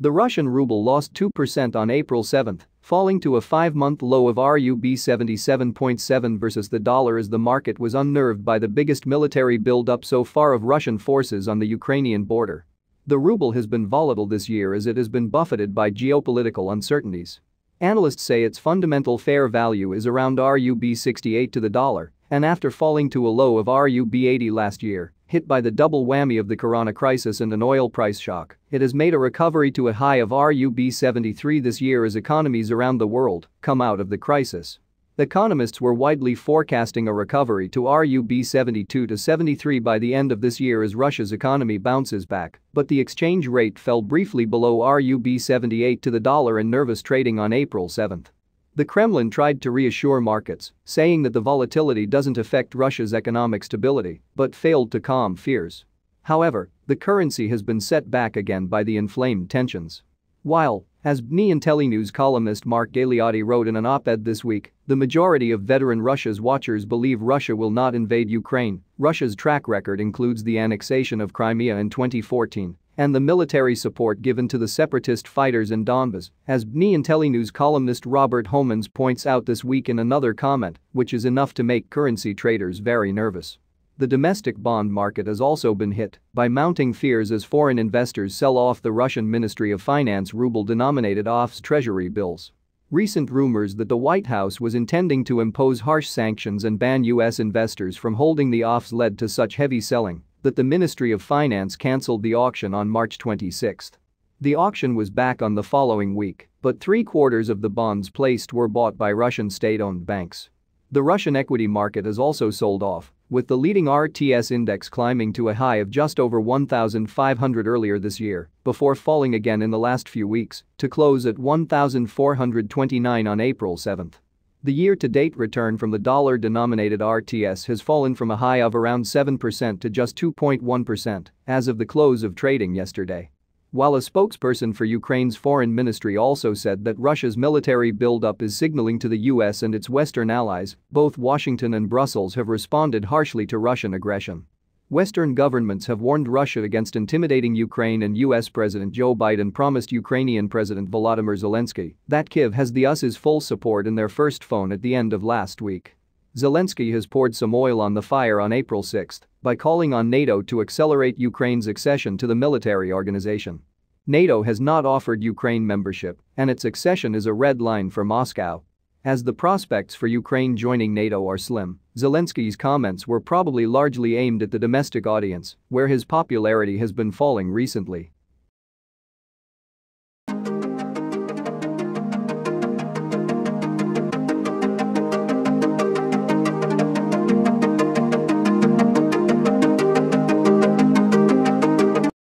The Russian ruble lost 2% on April 7, falling to a five-month low of RUB 77.7 versus the dollar as the market was unnerved by the biggest military buildup so far of Russian forces on the Ukrainian border. The ruble has been volatile this year as it has been buffeted by geopolitical uncertainties. Analysts say its fundamental fair value is around RUB 68 to the dollar, and after falling to a low of RUB 80 last year, Hit by the double whammy of the corona crisis and an oil price shock, it has made a recovery to a high of RUB 73 this year as economies around the world come out of the crisis. Economists were widely forecasting a recovery to RUB 72 to 73 by the end of this year as Russia's economy bounces back, but the exchange rate fell briefly below RUB 78 to the dollar in nervous trading on April 7. The Kremlin tried to reassure markets, saying that the volatility doesn't affect Russia's economic stability, but failed to calm fears. However, the currency has been set back again by the inflamed tensions. While, as BNI and columnist Mark Galiotti wrote in an op-ed this week, the majority of veteran Russia's watchers believe Russia will not invade Ukraine, Russia's track record includes the annexation of Crimea in 2014, and the military support given to the separatist fighters in Donbas, as BNI Intellinews columnist Robert Homans points out this week in another comment, which is enough to make currency traders very nervous. The domestic bond market has also been hit by mounting fears as foreign investors sell off the Russian Ministry of Finance ruble-denominated offs treasury bills. Recent rumors that the White House was intending to impose harsh sanctions and ban U.S. investors from holding the offs led to such heavy selling that the Ministry of Finance cancelled the auction on March 26. The auction was back on the following week, but three-quarters of the bonds placed were bought by Russian state-owned banks. The Russian equity market has also sold off, with the leading RTS index climbing to a high of just over 1,500 earlier this year, before falling again in the last few weeks, to close at 1,429 on April 7. The year-to-date return from the dollar-denominated RTS has fallen from a high of around 7% to just 2.1% as of the close of trading yesterday. While a spokesperson for Ukraine's foreign ministry also said that Russia's military buildup is signaling to the US and its Western allies, both Washington and Brussels have responded harshly to Russian aggression. Western governments have warned Russia against intimidating Ukraine and US President Joe Biden promised Ukrainian President Volodymyr Zelensky that Kiev has the US's full support in their first phone at the end of last week. Zelensky has poured some oil on the fire on April 6 by calling on NATO to accelerate Ukraine's accession to the military organization. NATO has not offered Ukraine membership, and its accession is a red line for Moscow. As the prospects for Ukraine joining NATO are slim, Zelensky's comments were probably largely aimed at the domestic audience, where his popularity has been falling recently.